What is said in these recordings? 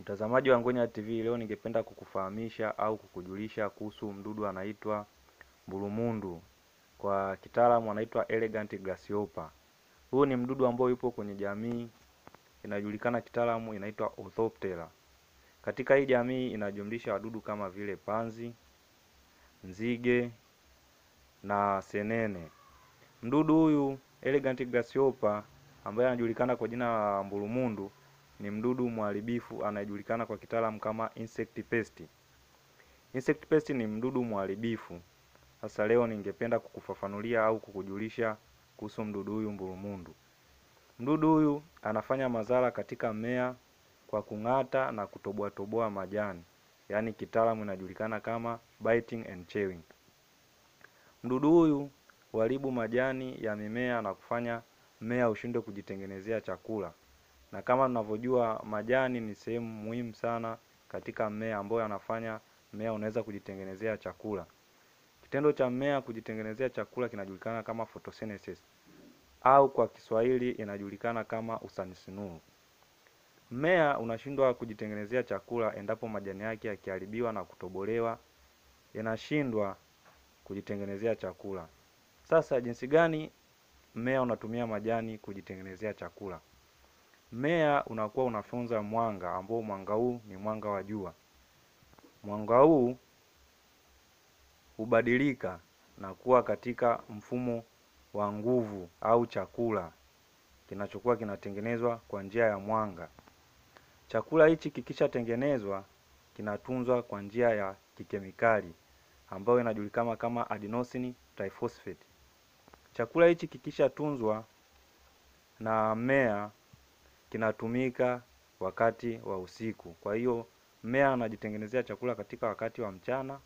Mtazamaji wa ngonya TV, leo ningependa kukufahamisha au kukujulisha kuhusu mdudu anaitwa mbulumundu, kwa kitaalamu anaitwa elegant grasshopper. Huu ni mdudu ambao yupo kwenye jamii inajulikana kitaalamu inaitwa Orthoptera. Katika hii jamii inajumlisha wadudu kama vile panzi, nzige na senene. Mdudu huyu elegant grasshopper ambaye anajulikana kwa jina la mbulumundu ni mdudu mharibifu anayejulikana kwa kitaalamu kama insect pest. Insect pest ni mdudu mharibifu. Sasa leo ningependa kukufafanulia au kukujulisha kuhusu mdudu huyu mburumundu. Mdudu huyu anafanya madhara katika mmea kwa kung'ata na kutoboa toboa majani, yaani kitaalamu inajulikana kama biting and chewing. Mdudu huyu huharibu majani ya mimea na kufanya mmea ushindwe kujitengenezea chakula. Na kama tunavyojua majani ni sehemu muhimu sana katika mmea ambayo yanafanya mmea unaweza kujitengenezea chakula. Kitendo cha mmea kujitengenezea chakula kinajulikana kama photosynthesis au kwa Kiswahili inajulikana kama usanisinuu. Mmea unashindwa kujitengenezea chakula endapo majani yake yakiharibiwa na kutobolewa, yanashindwa kujitengenezea chakula. Sasa jinsi gani mmea unatumia majani kujitengenezea chakula? mmea unakuwa unafyonza mwanga ambao mwanga huu ni mwanga wa jua. Mwanga huu hubadilika na kuwa katika mfumo wa nguvu au chakula kinachokuwa kinatengenezwa kwa njia ya mwanga. Chakula hichi kikishatengenezwa kinatunzwa kwa njia ya kikemikali ambayo inajulikana kama adenosine triphosphate. Chakula hichi kikishatunzwa na mmea kinatumika wakati wa usiku. Kwa hiyo mmea anajitengenezea chakula katika wakati wa mchana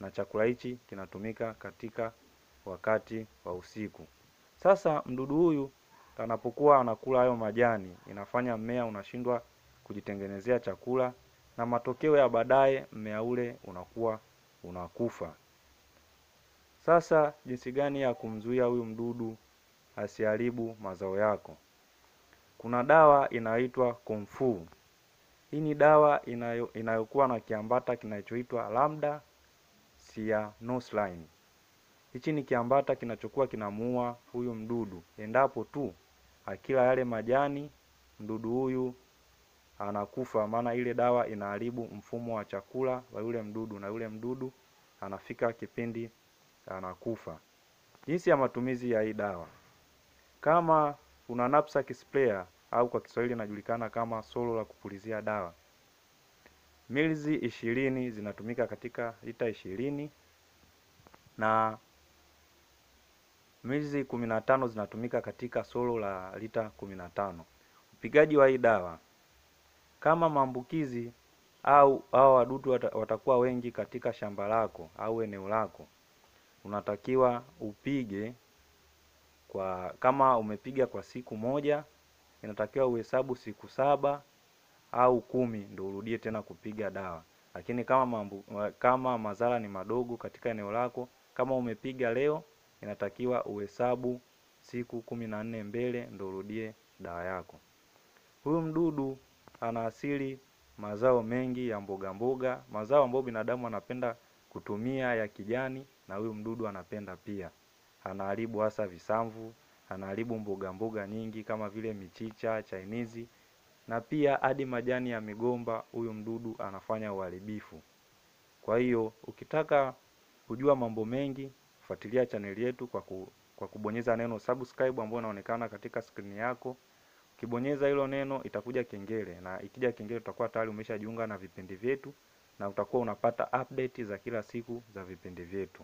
na chakula hichi kinatumika katika wakati wa usiku. Sasa mdudu huyu anapokuwa anakula hayo majani, inafanya mmea unashindwa kujitengenezea chakula na matokeo ya baadaye mmea ule unakuwa unakufa. Sasa jinsi gani ya kumzuia huyu mdudu asiharibu mazao yako? Kuna dawa inayoitwa Komfu. Hii ni dawa inayo, inayokuwa na kiambata kinachoitwa lambda cyanosinline. Hichi ni kiambata kinachokuwa kinamuua huyu mdudu endapo tu akila yale majani, mdudu huyu anakufa, maana ile dawa inaharibu mfumo wa chakula wa yule mdudu na yule mdudu anafika kipindi anakufa. Jinsi ya matumizi ya hii dawa kama kuna knapsack sprayer au kwa Kiswahili inajulikana kama solo la kupulizia dawa. Milizi ishirini zinatumika katika lita ishirini na milizi kumi na tano zinatumika katika solo la lita kumi na tano. Upigaji wa hii dawa kama maambukizi au hao wadudu watakuwa wengi katika shamba lako au eneo lako, unatakiwa upige kwa kama umepiga kwa siku moja inatakiwa uhesabu siku saba au kumi ndio urudie tena kupiga dawa. Lakini kama mambu, kama madhara ni madogo katika eneo lako, kama umepiga leo inatakiwa uhesabu siku kumi na nne mbele ndio urudie dawa yako. Huyu mdudu asili mazao mengi ya mboga mboga, mazao ambayo binadamu anapenda kutumia ya kijani na huyu mdudu anapenda pia anaharibu hasa visamvu, anaharibu mboga mboga nyingi kama vile michicha, chainizi na pia hadi majani ya migomba. Huyu mdudu anafanya uharibifu. Kwa hiyo ukitaka kujua mambo mengi, fuatilia chaneli yetu kwa ku, kwa kubonyeza neno subscribe ambayo inaonekana katika skrini yako. Ukibonyeza hilo neno itakuja kengele, na ikija kengele utakuwa tayari umeshajiunga na vipindi vyetu na utakuwa unapata update za kila siku za vipindi vyetu.